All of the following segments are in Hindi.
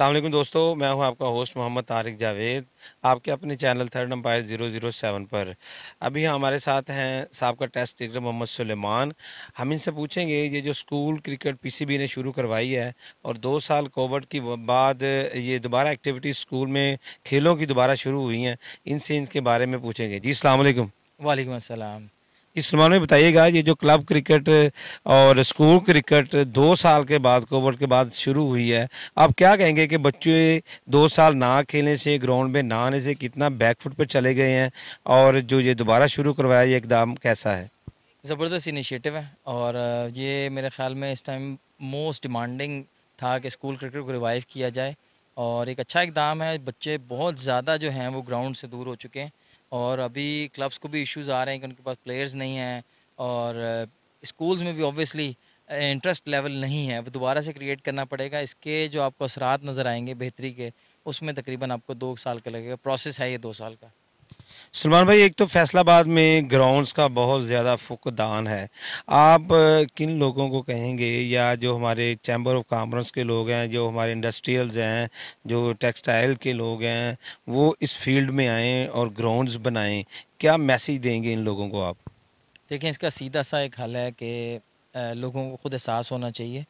अल्लाह दोस्तों मैं हूं आपका होस्ट मोहम्मद तारिक जावेद आपके अपने channel third number zero zero seven पर अभी हमारे साथ हैं सबका टेस्ट क्रिकेटर मोहम्मद सुलेमान हम इनसे पूछेंगे ये जो स्कूल क्रिकेट पीसीबी ने शुरू करवाई है और दो साल कोविड की बाद ये दोबारा एक्टिविटी स्कूल में खेलों की दोबारा शुरू हुई हैं इनसे इनके बारे में पूछेंगे जी अलैक् वालेकुम असलम इस मामले में बताइएगा ये जो क्लब क्रिकेट और स्कूल क्रिकेट दो साल के बाद कोविड के बाद शुरू हुई है आप क्या कहेंगे कि बच्चे दो साल ना खेलने से ग्राउंड में ना आने से कितना बैकफुट पर चले गए हैं और जो ये दोबारा शुरू करवाया ये इकदाम कैसा है ज़बरदस्त इनिशिएटिव है और ये मेरे ख्याल में इस टाइम मोस्ट डिमांडिंग था कि स्कूल क्रिकेट को रिवाइव किया जाए और एक अच्छा इकदाम है बच्चे बहुत ज़्यादा जो हैं वो ग्राउंड से दूर हो चुके हैं और अभी क्लब्स को भी इश्यूज आ रहे हैं कि उनके पास प्लेयर्स नहीं हैं और स्कूल्स में भी ऑब्वियसली इंटरेस्ट लेवल नहीं है वो दोबारा से क्रिएट करना पड़ेगा इसके जो आपको असरात नज़र आएंगे बेहतरी के उसमें तकरीबन आपको दो साल का लगेगा प्रोसेस है ये दो साल का सलमान भाई एक तो फैसलाबाद में ग्राउंड्स का बहुत ज़्यादा फुकदान है आप किन लोगों को कहेंगे या जो हमारे चैम्बर ऑफ कॉमर्स के लोग हैं जो हमारे इंडस्ट्रियल्स हैं जो टेक्सटाइल के लोग हैं वो इस फील्ड में आएँ और ग्राउंड्स बनाएँ क्या मैसेज देंगे इन लोगों को आप देखें इसका सीधा सा एक हल है कि लोगों को खुद एहसास होना चाहिए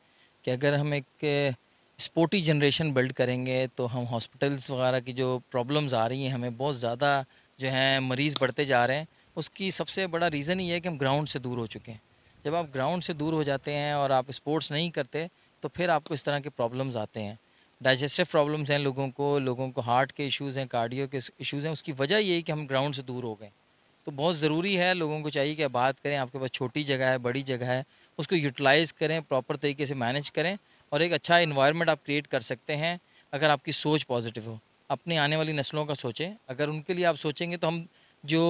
कि अगर हम एक स्पोर्टी जनरेशन बिल्ड करेंगे तो हम हॉस्पिटल्स वगैरह की जो प्रॉब्लम्स आ रही हैं हमें बहुत ज़्यादा जो हैं मरीज़ बढ़ते जा रहे हैं उसकी सबसे बड़ा रीज़न ये है कि हम ग्राउंड से दूर हो चुके हैं जब आप ग्राउंड से दूर हो जाते हैं और आप स्पोर्ट्स नहीं करते तो फिर आपको इस तरह के प्रॉब्लम्स आते हैं डाइजेस्टिव प्रॉब्लम्स हैं लोगों को लोगों को हार्ट के इश्यूज़ हैं कार्डियो के इश्यूज़ हैं उसकी वजह यही है कि हम ग्राउंड से दूर हो गए तो बहुत ज़रूरी है लोगों को चाहिए कि बात करें आपके पास छोटी जगह है बड़ी जगह है उसको यूटिलाइज़ करें प्रॉपर तरीके से मैनेज करें और एक अच्छा इन्वायरमेंट आप क्रिएट कर सकते हैं अगर आपकी सोच पॉजिटिव हो अपने आने वाली नस्लों का सोचें अगर उनके लिए आप सोचेंगे तो हम जो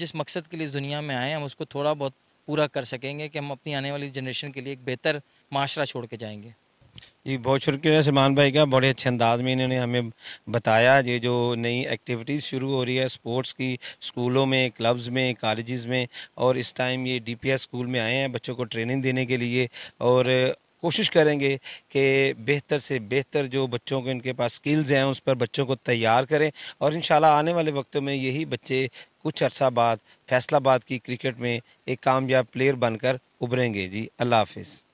जिस मकसद के लिए इस दुनिया में आए हम उसको थोड़ा बहुत पूरा कर सकेंगे कि हम अपनी आने वाली जनरेशन के लिए एक बेहतर माशरा छोड़ के जाएंगे जी बहुत शुक्रिया सलमान भाई का बड़े अच्छे अंदाज में इन्होंने हमें बताया ये जो नई एक्टिविटीज़ शुरू हो रही है स्पोर्ट्स की स्कूलों में क्लब्स में कॉलेजेस में और इस टाइम ये डीपीएस स्कूल में आए हैं बच्चों को ट्रेनिंग देने के लिए और कोशिश करेंगे कि बेहतर से बेहतर जो बच्चों के इनके पास स्किल्स हैं उस पर बच्चों को तैयार करें और इन आने वाले वक्तों में यही बच्चे कुछ अरसा बाद फैसलाबाद की क्रिकेट में एक कामयाब प्लेयर बनकर उभरेंगे जी अल्लाह हाफिज़